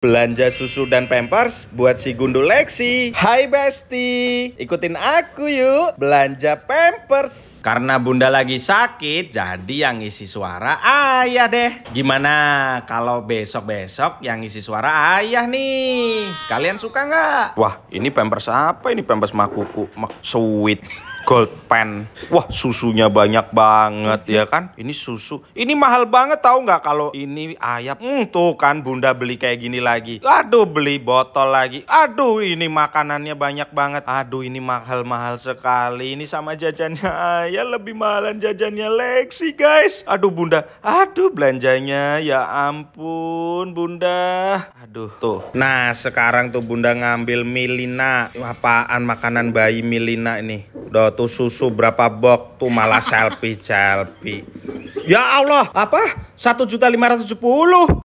Belanja susu dan pampers buat si gundul Lexi. Hai Besti, ikutin aku yuk belanja pampers. Karena bunda lagi sakit, jadi yang ngisi suara ayah deh. Gimana kalau besok-besok yang ngisi suara ayah nih? Kalian suka nggak? Wah, ini pampers apa ini pampers makuku? Mak sweet gold pen wah susunya banyak banget ya kan ini susu ini mahal banget tahu nggak kalau ini ayam hmm, tuh kan bunda beli kayak gini lagi aduh beli botol lagi aduh ini makanannya banyak banget aduh ini mahal-mahal sekali ini sama jajannya ayah lebih mahalan jajannya Lexi guys aduh bunda aduh belanjanya ya ampun bunda aduh tuh nah sekarang tuh bunda ngambil Milina apaan makanan bayi Milina ini Dot tuh susu berapa box tuh malah selfie selfie. Ya Allah, apa? satu juta lima ratus 1.570.